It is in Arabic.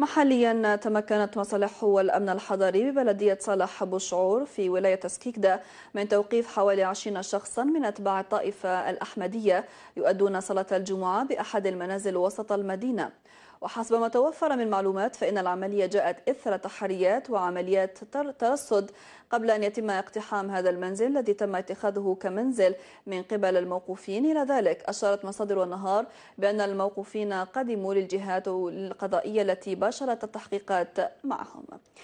محليا تمكنت مصالح الأمن الحضري ببلدية صالح بوشعور في ولاية سكيكدا من توقيف حوالي 20 شخصا من أتباع الطائفة الأحمدية يؤدون صلاة الجمعة بأحد المنازل وسط المدينة وحسب ما توفر من معلومات فإن العملية جاءت إثر تحريات وعمليات ترصد قبل أن يتم اقتحام هذا المنزل الذي تم اتخاذه كمنزل من قبل الموقوفين إلى ذلك أشارت مصادر النهار بأن الموقوفين قدموا للجهات القضائية التي باشرت التحقيقات معهم